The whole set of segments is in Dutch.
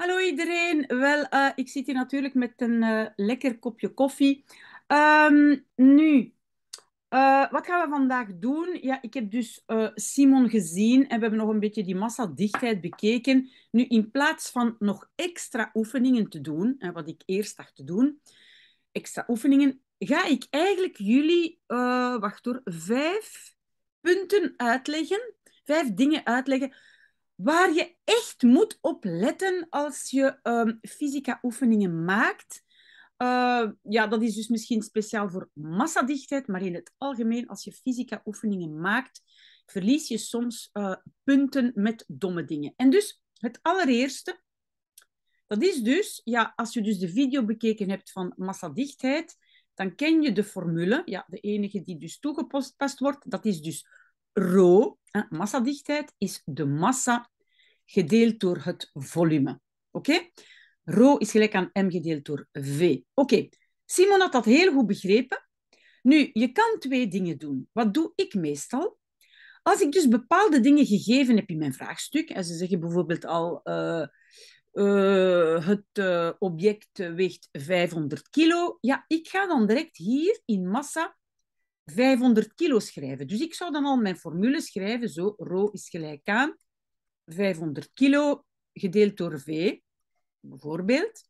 Hallo iedereen. Wel, eh, ik zit hier natuurlijk met een eh, lekker kopje koffie. Ehm, nu, eh, wat gaan we vandaag doen? Ja, ik heb dus Simon gezien en we hebben nog een beetje die massadichtheid bekeken. Nu, in plaats van nog extra oefeningen te doen, wat ik eerst dacht te doen, extra oefeningen, ga ik eigenlijk jullie, wacht hoor, vijf punten uitleggen, vijf dingen uitleggen Waar je echt moet op letten als je ehm, fysica oefeningen maakt. Eh, ja, dat is dus misschien speciaal voor massadichtheid, maar in het algemeen, als je fysica oefeningen maakt, verlies je soms eh, punten met domme dingen. En dus het allereerste, dat is dus, ja, als je dus de video bekeken hebt van massadichtheid, dan ken je de formule, ja, de enige die dus toegepast wordt, dat is dus Rho, massadichtheid, is de massa gedeeld door het volume. Oké? Rho is gelijk aan m gedeeld door v. Oké, Simon had dat heel goed begrepen. Nu, je kan twee dingen doen. Wat doe ik meestal? Als ik dus bepaalde dingen gegeven heb in mijn vraagstuk, en ze zeggen bijvoorbeeld al, eh, eh, het eh, object weegt 500 kilo, ja, ik ga dan direct hier in massa 500 kilo schrijven. Dus ik zou dan al mijn formule schrijven, zo, rho is gelijk aan 500 kilo gedeeld door v, bijvoorbeeld.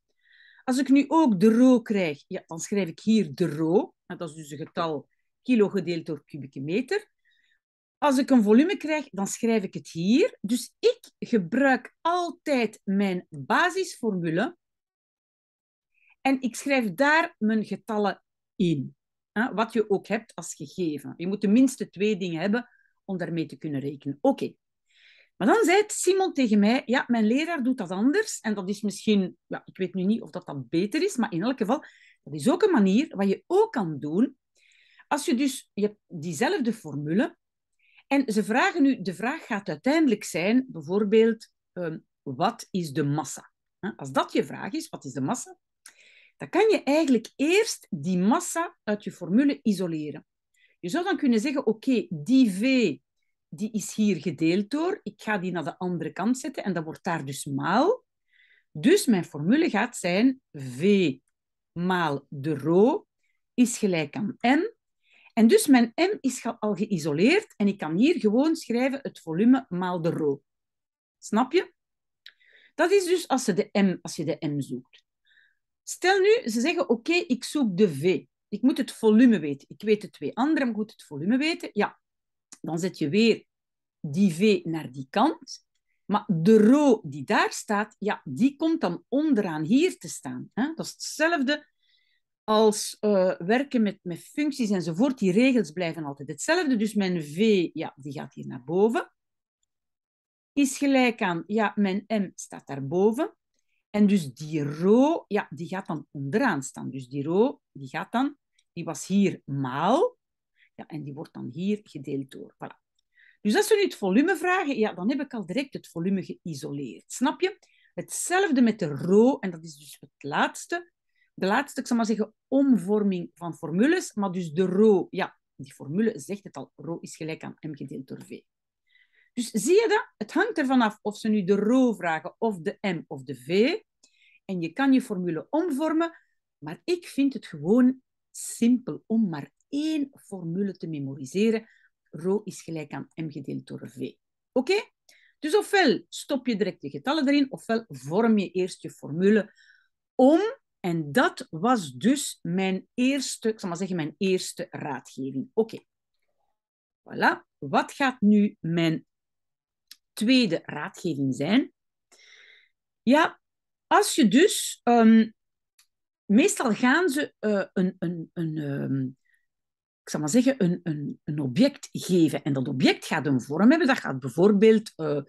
Als ik nu ook de rho krijg, ja, dan schrijf ik hier de rho, dat is dus een getal kilo gedeeld door kubieke meter. Als ik een volume krijg, dan schrijf ik het hier. Dus ik gebruik altijd mijn basisformule en ik schrijf daar mijn getallen in wat je ook hebt als gegeven. Je moet tenminste twee dingen hebben om daarmee te kunnen rekenen. Oké. Maar dan zei Simon tegen mij, ja, mijn leraar doet dat anders. En dat is misschien, ja, ik weet nu niet of dat dan beter is, maar in elk geval, dat is ook een manier wat je ook kan doen. Als je dus, je diezelfde formule. En ze vragen nu, de vraag gaat uiteindelijk zijn, bijvoorbeeld, ehm, wat is de massa? Als dat je vraag is, wat is de massa? dan kan je eigenlijk eerst die massa uit je formule isoleren. Je zou dan kunnen zeggen, oké, die v die is hier gedeeld door, ik ga die naar de andere kant zetten en dat wordt daar dus maal. Dus mijn formule gaat zijn v maal de rho is gelijk aan m. En dus mijn m is al geïsoleerd en ik kan hier gewoon schrijven het volume maal de rho. Snap je? Dat is dus als, ze de m, als je de m zoekt. Stel nu, ze zeggen, oké, ik zoek de V. Ik moet het volume weten. Ik weet de twee anderen, ik moet het volume weten. Ja, dan zet je weer die V naar die kant. Maar de ro die daar staat, ja, die komt dan onderaan hier te staan. Hè? Dat is hetzelfde als eh, werken met, met functies enzovoort. Die regels blijven altijd hetzelfde. Dus mijn V, ja, die gaat hier naar boven. Is gelijk aan, ja, mijn M staat daarboven. En dus die ro, ja, die gaat dan onderaan staan. Dus die ro, die gaat dan, die was hier maal, ja, en die wordt dan hier gedeeld door. Voilà. Dus als we nu het volume vragen, ja, dan heb ik al direct het volume geïsoleerd. Snap je? Hetzelfde met de ro, en dat is dus het laatste. De laatste, ik zal maar zeggen, omvorming van formules. Maar dus de ro, ja, die formule zegt het al, Ro is gelijk aan m gedeeld door v. Dus zie je dat? Het hangt ervan af of ze nu de RO vragen of de M of de V. En je kan je formule omvormen, maar ik vind het gewoon simpel om maar één formule te memoriseren. Rho is gelijk aan m gedeeld door v. Oké? Dus ofwel stop je direct je getallen erin, ofwel vorm je eerst je formule om. En dat was dus mijn eerste, ik zal maar zeggen, mijn eerste raadgeving. Oké. Voilà. Wat gaat nu mijn tweede raadgeving zijn. Ja, als je dus... Ehm, meestal gaan ze eh, een... een, een ehm, ik zal maar zeggen, een, een, een object geven. En dat object gaat een vorm hebben. Dat gaat bijvoorbeeld, eh,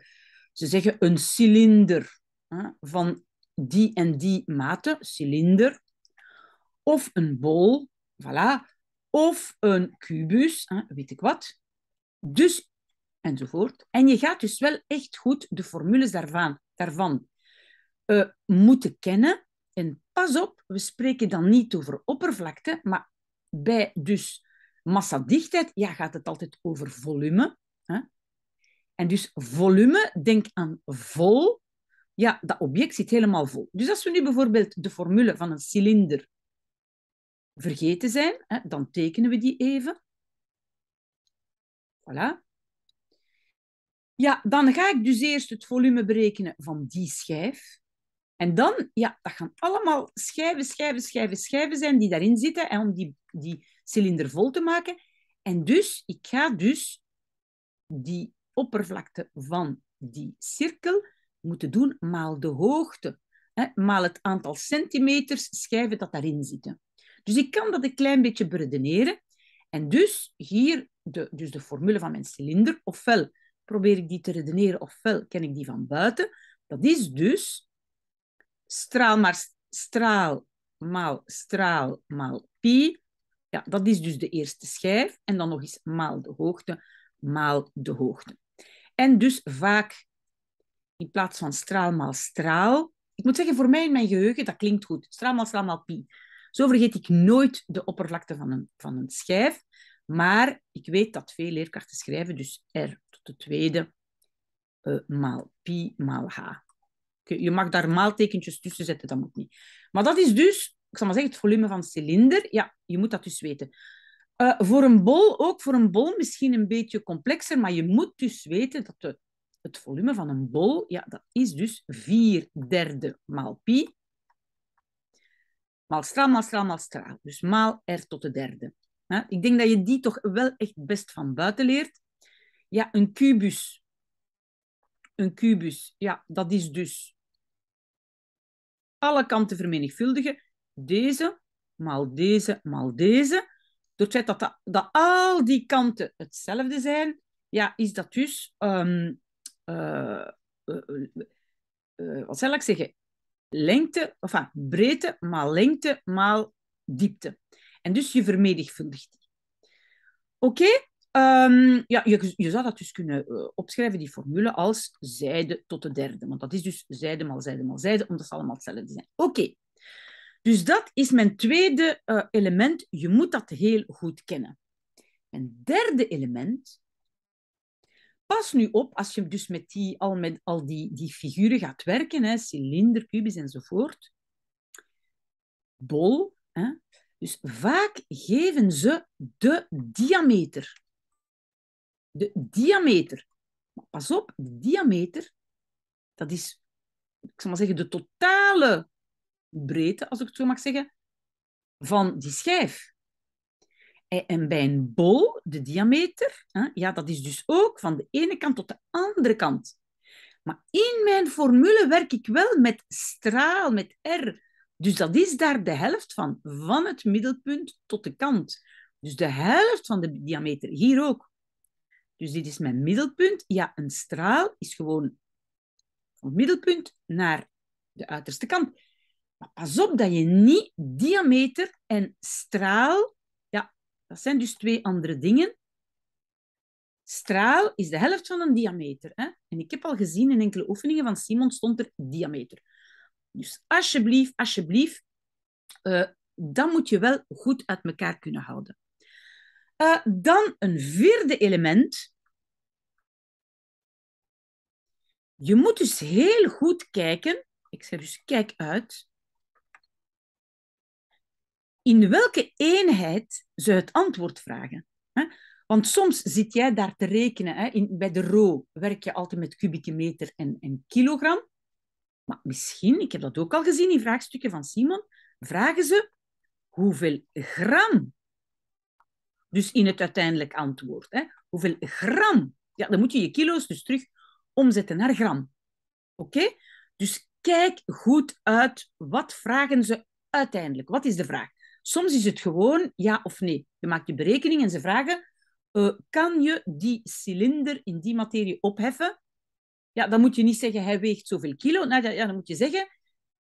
ze zeggen, een cilinder van die en die mate, cilinder. Of een bol, voilà. Of een kubus, weet ik wat. Dus enzovoort. En je gaat dus wel echt goed de formules daarvan, daarvan eh, moeten kennen. En pas op, we spreken dan niet over oppervlakte, maar bij dus massadichtheid ja, gaat het altijd over volume. Hè? En dus volume, denk aan vol. Ja, dat object zit helemaal vol. Dus als we nu bijvoorbeeld de formule van een cilinder vergeten zijn, hè, dan tekenen we die even. Voilà. Ja, dan ga ik dus eerst het volume berekenen van die schijf. En dan, ja, dat gaan allemaal schijven, schijven, schijven, schijven zijn die daarin zitten en om die, die cilinder vol te maken. En dus, ik ga dus die oppervlakte van die cirkel moeten doen maal de hoogte, hè, maal het aantal centimeters schijven dat daarin zitten. Dus ik kan dat een klein beetje beredeneren. En dus hier de, dus de formule van mijn cilinder, ofwel probeer ik die te redeneren, ofwel ken ik die van buiten. Dat is dus straal maar straal maal straal maal pi. Ja, dat is dus de eerste schijf. En dan nog eens maal de hoogte, maal de hoogte. En dus vaak in plaats van straal maal straal. Ik moet zeggen, voor mij in mijn geheugen, dat klinkt goed. Straal maal straal maal pi. Zo vergeet ik nooit de oppervlakte van een, van een schijf. Maar ik weet dat veel leerkrachten schrijven, dus R tot de tweede eh, maal pi maal h. Je mag daar maaltekentjes tussen zetten, dat moet niet. Maar dat is dus, ik zal maar zeggen, het volume van cilinder. Ja, je moet dat dus weten. Eh, voor een bol, ook voor een bol misschien een beetje complexer, maar je moet dus weten dat de, het volume van een bol, ja, dat is dus 4 derde maal pi. Maal straal, maal straal, maal straal. Dus maal r tot de derde. Ik denk dat je die toch wel echt best van buiten leert. Ja, een kubus. Een kubus, ja, dat is dus alle kanten vermenigvuldigen. Deze, maal deze, maal deze. Door het feit dat, dat, al die kanten hetzelfde zijn, ja, is dat dus, ehm, eh, eh, eh, wat zal ik zeggen, lengte, enfin, breedte maal lengte maal diepte. En dus je vermenigvuldigt die. Oké? Ehm, ja, je, je, zou dat dus kunnen eh, opschrijven, die formule, als zijde tot de derde. Want dat is dus zijde maal zijde maal zijde, omdat ze allemaal hetzelfde zijn. Oké. Dus dat is mijn tweede eh, element. Je moet dat heel goed kennen. Mijn derde element. Pas nu op, als je dus met die, al, met al die, die figuren gaat werken, hè, cilinder, kubus enzovoort, bol, hè, dus vaak geven ze de diameter. De diameter. Maar pas op, de diameter, dat is, ik zal maar zeggen, de totale breedte, als ik het zo mag zeggen, van die schijf. En bij een bol, de diameter, hè, ja, dat is dus ook van de ene kant tot de andere kant. Maar in mijn formule werk ik wel met straal, met R, dus dat is daar de helft van, van het middelpunt tot de kant. Dus de helft van de diameter, hier ook. Dus dit is mijn middelpunt. Ja, een straal is gewoon van het middelpunt naar de uiterste kant. Maar pas op dat je niet diameter en straal, ja, dat zijn dus twee andere dingen. Straal is de helft van een diameter. Hè? En ik heb al gezien in enkele oefeningen van Simon stond er diameter. Dus alsjeblieft, alsjeblieft, uh, eh, dan moet je wel goed uit elkaar kunnen houden. Eh, dan een vierde element. Je moet dus heel goed kijken. Ik zeg dus kijk uit. In welke eenheid ze het antwoord vragen. Want soms zit jij daar te rekenen. bij de RO werk je altijd met kubieke meter en kilogram. Maar misschien, ik heb dat ook al gezien in vraagstukken van Simon, vragen ze hoeveel gram. Dus in het uiteindelijk antwoord. Hè, hoeveel gram? Ja, dan moet je je kilo's dus terug omzetten naar gram. Oké? Dus kijk goed uit wat vragen ze uiteindelijk. Wat is de vraag? Soms is het gewoon ja of nee. Je maakt je berekening en ze vragen: eh, kan je die cilinder in die materie opheffen? Ja, dan moet je niet zeggen, hij weegt zoveel kilo. Nou, ja, dan moet je zeggen,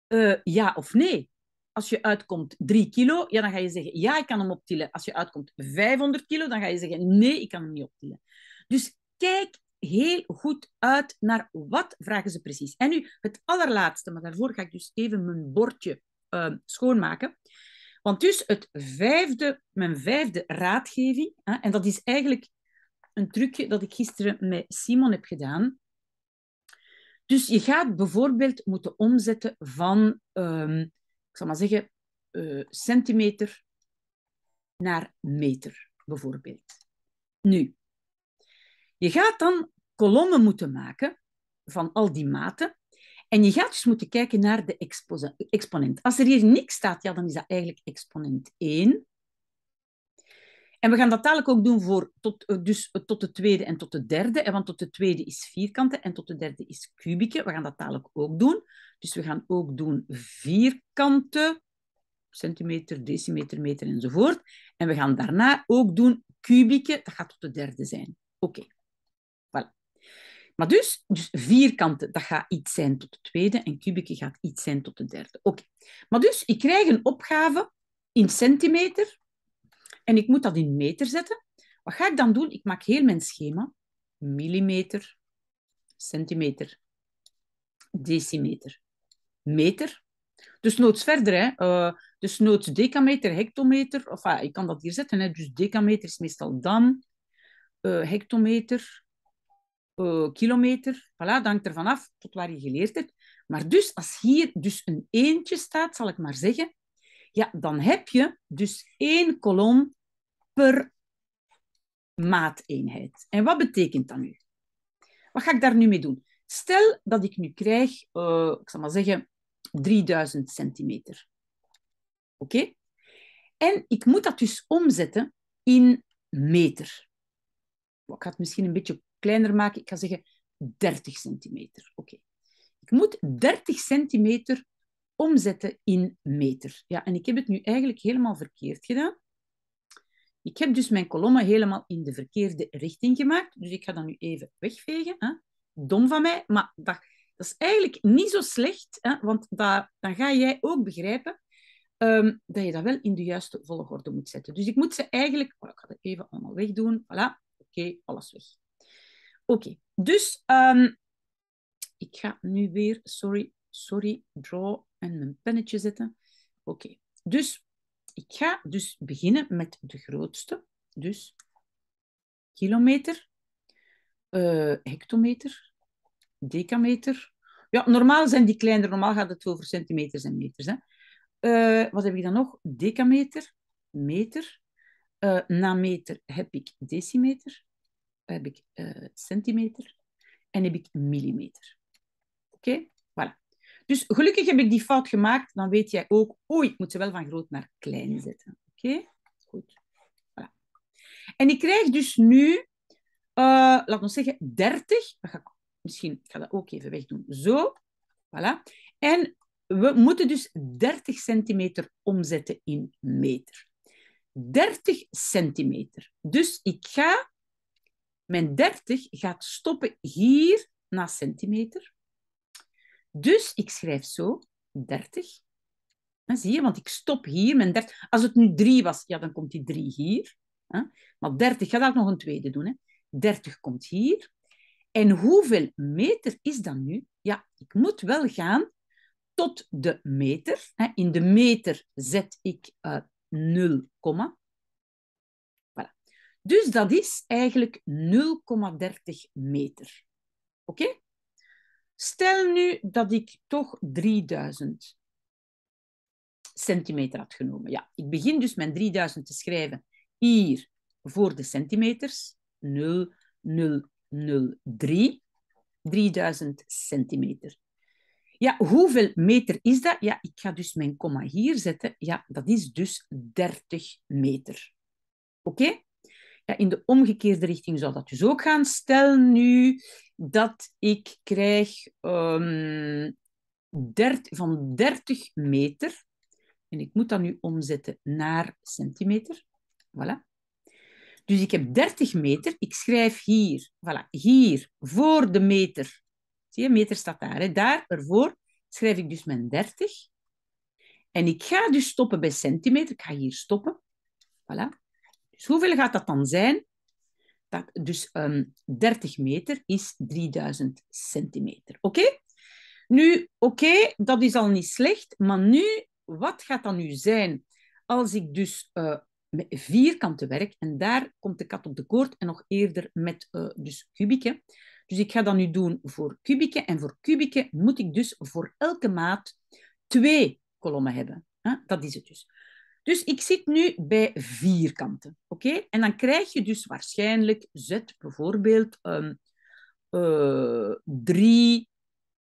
eh, ja of nee. Als je uitkomt 3 kilo, ja, dan ga je zeggen, ja, ik kan hem optillen. Als je uitkomt 500 kilo, dan ga je zeggen, nee, ik kan hem niet optillen. Dus kijk heel goed uit naar wat vragen ze precies. En nu het allerlaatste, maar daarvoor ga ik dus even mijn bordje ehm, schoonmaken. Want dus het vijfde, mijn vijfde raadgeving, hè, en dat is eigenlijk een trucje dat ik gisteren met Simon heb gedaan. Dus je gaat bijvoorbeeld moeten omzetten van, ehm, ik zal maar zeggen, eh, centimeter naar meter, bijvoorbeeld. Nu, je gaat dan kolommen moeten maken van al die maten. En je gaat dus moeten kijken naar de exponent. Als er hier niks staat, ja, dan is dat eigenlijk exponent 1. En we gaan dat dadelijk ook doen voor tot, eh, dus, eh, tot de tweede en tot de derde. Want tot de tweede is vierkante en tot de derde is kubieke. We gaan dat dadelijk ook doen. Dus we gaan ook doen vierkante centimeter, decimeter, meter enzovoort. En we gaan daarna ook doen kubieke. Dat gaat tot de derde zijn. Oké. Okay. Maar dus, dus dat gaat iets zijn tot de tweede en kubieke gaat iets zijn tot de derde. Oké. Maar dus, ik krijg een opgave in centimeter en ik moet dat in meter zetten. Wat ga ik dan doen? Ik maak heel mijn schema. Millimeter, centimeter, decimeter, meter. Dus noods verder, hè. Eh, dus noods decameter, hectometer. Of ja, ah, ik kan dat hier zetten. Hè. Dus decameter is meestal dan. Uh, hectometer, eh, kilometer. Voilà, dat hangt er af tot waar je geleerd hebt. Maar dus als hier dus een eentje staat, zal ik maar zeggen, ja, dan heb je dus één kolom per maateenheid. En wat betekent dat nu? Wat ga ik daar nu mee doen? Stel dat ik nu krijg, eh, ik zal maar zeggen, 3000 centimeter. Oké? En ik moet dat dus omzetten in meter. Ik ga het misschien een beetje kleiner maken. Ik ga zeggen 30 centimeter. Oké. Ik moet 30 centimeter omzetten in meter. Ja, en ik heb het nu eigenlijk helemaal verkeerd gedaan. Ik heb dus mijn kolommen helemaal in de verkeerde richting gemaakt. Dus ik ga dat nu even wegvegen. Hè. Dom van mij, maar dat, dat is eigenlijk niet zo slecht. Hè, want dat, dan ga jij ook begrijpen ehm, dat je dat wel in de juiste volgorde moet zetten. Dus ik moet ze eigenlijk... Oh, ik ga dat even allemaal wegdoen. Voilà, oké, alles weg. Oké, dus ehm, ik ga nu weer, sorry, sorry, draw en mijn pennetje zetten. Oké, dus ik ga dus beginnen met de grootste. Dus kilometer, uh, hectometer, decameter. Ja, normaal zijn die kleiner. Normaal gaat het over centimeters en meters. Hè. Eh, wat heb ik dan nog? Decameter, meter. Eh, na meter heb ik decimeter. Heb ik centimeter. En heb ik millimeter. Oké? Dus gelukkig heb ik die fout gemaakt. Dan weet jij ook, oei, ik moet ze wel van groot naar klein zetten. Oké? Goed. Voilà. En ik krijg dus nu, uh, eh, laten we zeggen, 30. ga ik, misschien ik ga dat ook even wegdoen. Zo. Voilà. En we moeten dus 30 centimeter omzetten in meter. 30 centimeter. Dus ik ga, mijn 30 gaat stoppen hier na centimeter. Dus ik schrijf zo 30. zie je, want ik stop hier. Mijn 30. Als het nu 3 was, ja, dan komt die 3 hier. Hè? Maar 30, ga daar nog een tweede doen. Hè? 30 komt hier. En hoeveel meter is dat nu? Ja, ik moet wel gaan tot de meter. Hè? In de meter zet ik uh, eh, 0, Voilà. Dus dat is eigenlijk 0,30 meter. Oké? Stel nu dat ik toch 3000 centimeter had genomen. Ja, ik begin dus mijn 3000 te schrijven hier voor de centimeters. 0003. 3000 centimeter. Ja, hoeveel meter is dat? Ja, ik ga dus mijn komma hier zetten. Ja, dat is dus 30 meter. Oké? Ja, in de omgekeerde richting zou dat dus ook gaan. Stel nu dat ik krijg ehm, dert, van 30 meter, en ik moet dat nu omzetten naar centimeter. Voilà. Dus ik heb 30 meter. Ik schrijf hier, voilà, hier voor de meter. Zie je, meter staat daar. Hè? Daar, ervoor, schrijf ik dus mijn 30. En ik ga dus stoppen bij centimeter. Ik ga hier stoppen. Voilà. Dus hoeveel gaat dat dan zijn? Dat, dus um, ehm, 30 meter is 3000 centimeter. Oké? Nu, oké, dat is al niet slecht, maar nu, wat gaat dat nu zijn als ik dus uh, met vierkanten werk en daar komt de kat op de koord en nog eerder met uh, dus kubieken. Dus ik ga dat nu doen voor kubieke en voor kubieken moet ik dus voor elke maat twee kolommen hebben. Dat is het dus. Dus ik zit nu bij vierkanten. oké? En dan krijg je dus waarschijnlijk zet bijvoorbeeld ehm, eh, drie,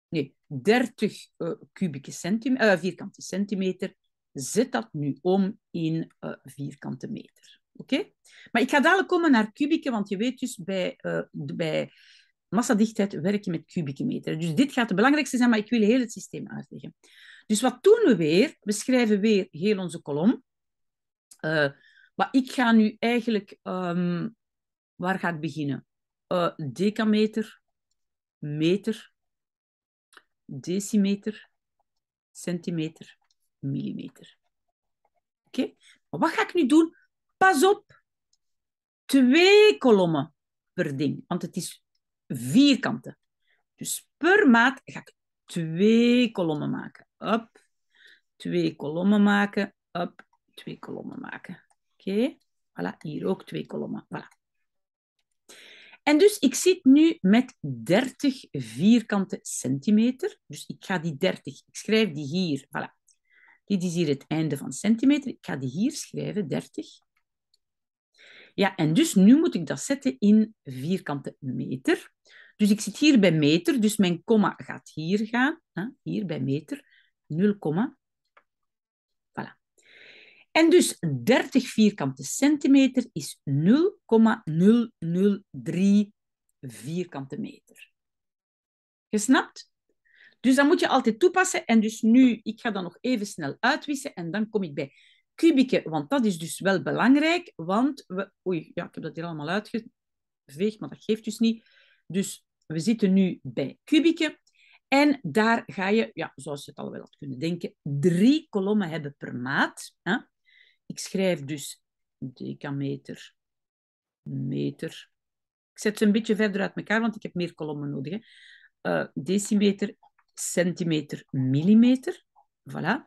nee, 30 eh, kubieke centimeter, eh, vierkante centimeter. Zet dat nu om in vierkante meter. Oké? Maar ik ga dadelijk komen naar kubieke, want je weet dus bij, bij massadichtheid je met kubieke meter. Dus dit gaat de belangrijkste zijn, maar ik wil heel het systeem uitleggen. Dus wat doen we weer? We schrijven weer heel onze kolom. Eh, maar ik ga nu eigenlijk, ehm, waar ga ik beginnen? Eh, decameter, meter, decimeter, centimeter, millimeter. Oké, wat ga ik nu doen? Pas op, twee kolommen per ding, want het is vierkanten. Dus per maat ga ik twee kolommen maken. Up, twee kolommen maken. Up, twee kolommen maken. Oké, voilà, hier ook twee kolommen, voilà. En dus ik zit nu met 30 vierkante centimeter. Dus ik ga die 30, ik schrijf die hier, voilà. Dit is hier het einde van centimeter. Ik ga die hier schrijven, 30. Ja, en dus nu moet ik dat zetten in vierkante meter. Dus ik zit hier bij meter, dus mijn komma gaat hier gaan. Hier bij meter, 0, en dus 30 vierkante centimeter is 0,003 vierkante meter. Gesnapt? Dus dat moet je altijd toepassen. En dus nu, ik ga dat nog even snel uitwissen en dan kom ik bij kubieke, want dat is dus wel belangrijk, want we... Oei, ja, ik heb dat hier allemaal uitgeveegd, maar dat geeft dus niet. Dus we zitten nu bij kubieke. En daar ga je, ja, zoals je het al wel had kunnen denken, drie kolommen hebben per maat. Hè? ik schrijf dus een decameter, meter. Ik zet ze een beetje verder uit elkaar, want ik heb meer kolommen nodig. Hè. Eh, decimeter, centimeter, millimeter. Voilà.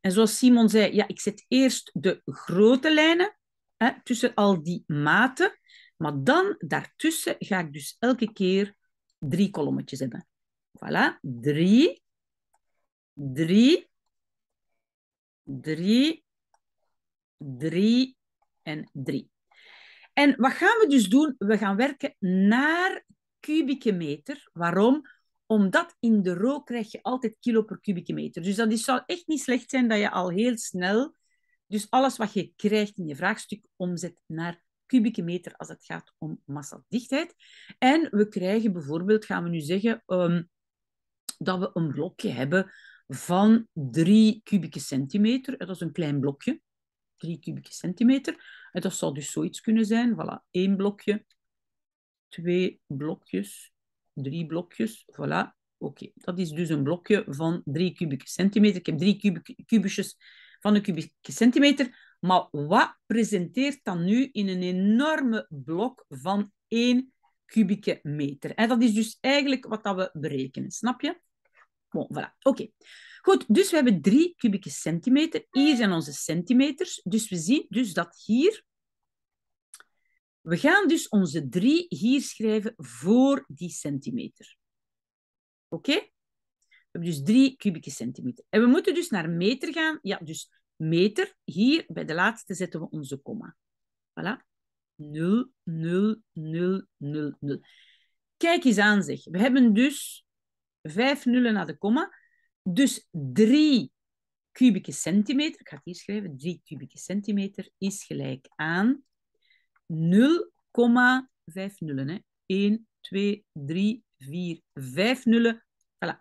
En zoals Simon zei, ja, ik zet eerst de grote lijnen hè, tussen al die maten. Maar dan daartussen ga ik dus elke keer drie kolommetjes hebben. Voilà, drie, drie, drie, 3 en 3. En wat gaan we dus doen? We gaan werken naar kubieke meter. Waarom? Omdat in de rook krijg je altijd kilo per kubieke meter. Dus dat is, zou echt niet slecht zijn dat je al heel snel dus alles wat je krijgt in je vraagstuk omzet naar kubieke meter als het gaat om massadichtheid. En we krijgen bijvoorbeeld, gaan we nu zeggen, ehm, dat we een blokje hebben van 3 kubieke centimeter. Dat is een klein blokje. 3 kubieke centimeter. En dat zou dus zoiets kunnen zijn. Voilà, één blokje, twee blokjes, drie blokjes. Voilà, oké. Dat is dus een blokje van 3 kubieke centimeter. Ik heb drie kubieke, kubusjes van een kubieke centimeter. Maar wat presenteert dan nu in een enorme blok van 1 kubieke meter? En dat is dus eigenlijk wat dat we berekenen, snap je? Bon, voilà. Oké. Goed, dus we hebben 3 kubieke centimeter. Hier mm. zijn onze centimeters. Dus we zien dus dat hier... We gaan dus onze 3 hier schrijven voor die centimeter. Oké? We hebben dus 3 kubieke centimeter. En we moeten dus naar meter gaan. Ja, dus meter. Hier, bij de laatste zetten we onze komma. Voilà. 0, 0, 0, 0, 0. Kijk eens aan, zeg. We hebben dus vijf nullen naar de komma. Dus 3 kubieke centimeter, ik ga het hier schrijven, 3 kubieke centimeter is gelijk aan 0,5 nullen. Hè. 1, 2, 3, 4, 5 nullen. Voilà.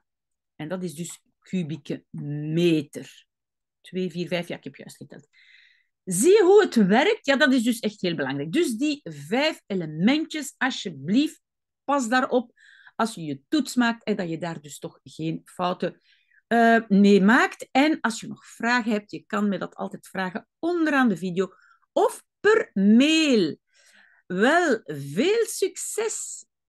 En dat is dus kubieke meter. 2, 4, 5, ja, ik heb juist geteld. Zie je hoe het werkt? Ja, dat is dus echt heel belangrijk. Dus die vijf elementjes, alsjeblieft, pas daarop als je je toets maakt en dat je daar dus toch geen fouten uh, mee maakt. En als je nog vragen hebt, je kan me dat altijd vragen onderaan de video of per mail. Wel, veel succes